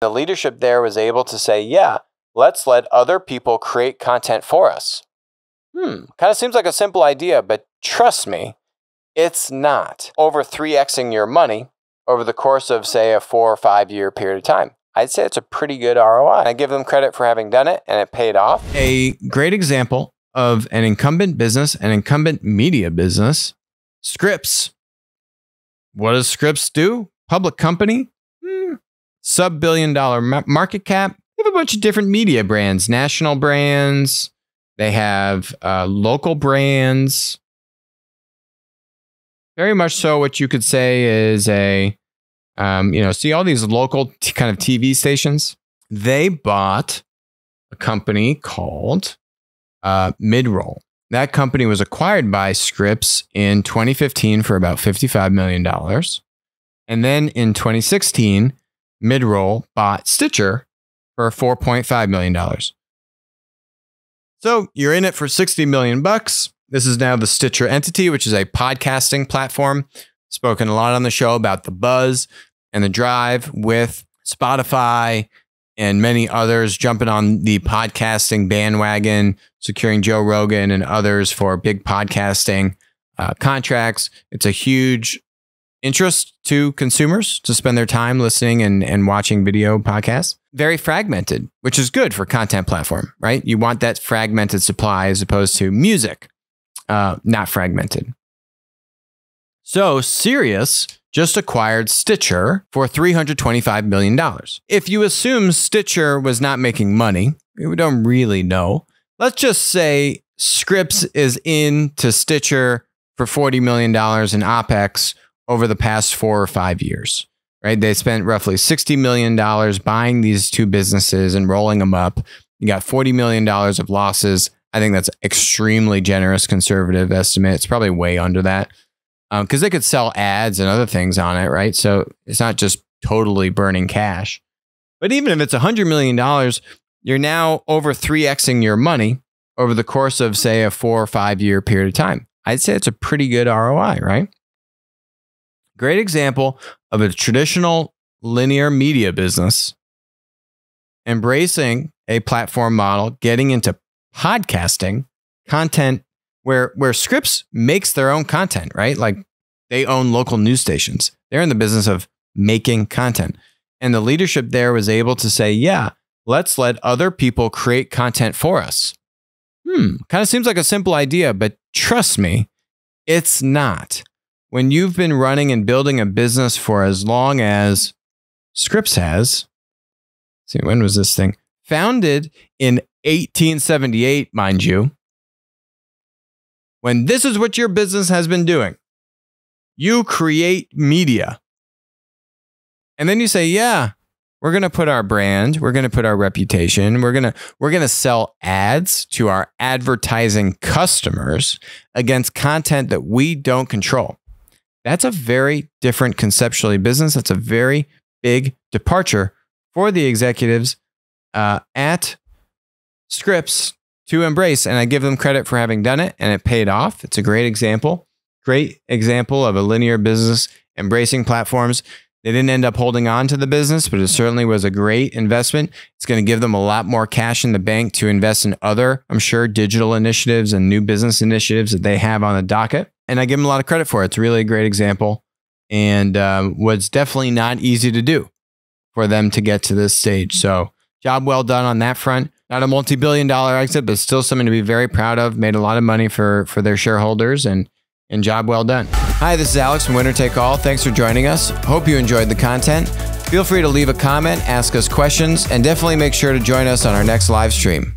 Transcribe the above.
The leadership there was able to say, yeah, let's let other people create content for us. Hmm, kind of seems like a simple idea, but trust me, it's not. Over 3xing your money over the course of, say, a four or five year period of time. I'd say it's a pretty good ROI. I give them credit for having done it and it paid off. A great example of an incumbent business, an incumbent media business, Scripps. What does Scripps do? Public company, sub billion dollar market cap. They have a bunch of different media brands, national brands, they have uh, local brands. Very much so, what you could say is a, um, you know, see all these local kind of TV stations? They bought a company called uh, Midroll. That company was acquired by Scripps in 2015 for about $55 million. And then in 2016, Midroll bought Stitcher for $4.5 million. So you're in it for 60 million bucks. This is now the Stitcher entity, which is a podcasting platform. Spoken a lot on the show about the buzz and the drive with Spotify and many others jumping on the podcasting bandwagon, securing Joe Rogan and others for big podcasting uh, contracts. It's a huge interest to consumers to spend their time listening and, and watching video podcasts. Very fragmented, which is good for content platform, right? You want that fragmented supply as opposed to music, uh, not fragmented. So Sirius just acquired Stitcher for $325 million. If you assume Stitcher was not making money, we don't really know. Let's just say Scripps is in to Stitcher for $40 million in OPEX over the past four or five years. Right? They spent roughly $60 million buying these two businesses and rolling them up. You got $40 million of losses. I think that's extremely generous conservative estimate. It's probably way under that because um, they could sell ads and other things on it, right? So it's not just totally burning cash. But even if it's $100 million, you're now over 3Xing your money over the course of, say, a four or five year period of time. I'd say it's a pretty good ROI, right? Great example of a traditional linear media business embracing a platform model, getting into podcasting content where where Scripps makes their own content, right? Like they own local news stations. They're in the business of making content. And the leadership there was able to say, yeah, let's let other people create content for us. Hmm, kind of seems like a simple idea, but trust me, it's not when you've been running and building a business for as long as Scripps has, see, when was this thing? Founded in 1878, mind you. When this is what your business has been doing, you create media. And then you say, yeah, we're going to put our brand, we're going to put our reputation, we're going to we're going to sell ads to our advertising customers against content that we don't control. That's a very different conceptually business. That's a very big departure for the executives uh, at Scripps to embrace. And I give them credit for having done it, and it paid off. It's a great example. Great example of a linear business embracing platforms. They didn't end up holding on to the business, but it certainly was a great investment. It's going to give them a lot more cash in the bank to invest in other, I'm sure, digital initiatives and new business initiatives that they have on the docket and I give him a lot of credit for it. It's really a great example, and um, was definitely not easy to do for them to get to this stage. So, job well done on that front. Not a multi-billion-dollar exit, but still something to be very proud of. Made a lot of money for for their shareholders, and and job well done. Hi, this is Alex from Winner Take All. Thanks for joining us. Hope you enjoyed the content. Feel free to leave a comment, ask us questions, and definitely make sure to join us on our next live stream.